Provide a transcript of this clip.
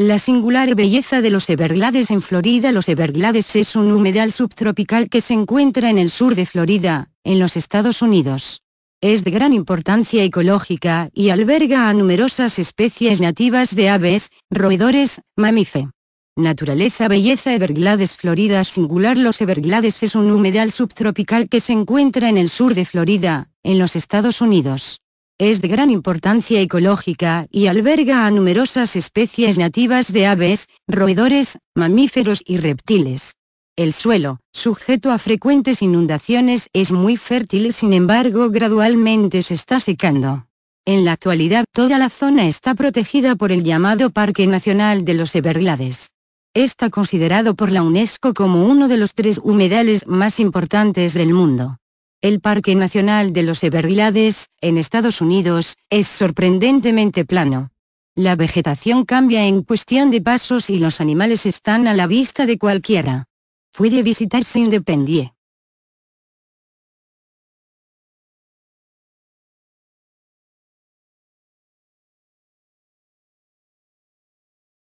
La singular belleza de los Everglades en Florida Los Everglades es un humedal subtropical que se encuentra en el sur de Florida, en los Estados Unidos. Es de gran importancia ecológica y alberga a numerosas especies nativas de aves, roedores, mamíferos. Naturaleza Belleza Everglades Florida Singular Los Everglades es un humedal subtropical que se encuentra en el sur de Florida, en los Estados Unidos es de gran importancia ecológica y alberga a numerosas especies nativas de aves, roedores, mamíferos y reptiles. El suelo, sujeto a frecuentes inundaciones, es muy fértil, sin embargo gradualmente se está secando. En la actualidad toda la zona está protegida por el llamado Parque Nacional de los Everglades. Está considerado por la UNESCO como uno de los tres humedales más importantes del mundo. El Parque Nacional de los Everglades, en Estados Unidos, es sorprendentemente plano. La vegetación cambia en cuestión de pasos y los animales están a la vista de cualquiera. Puede visitarse independiente.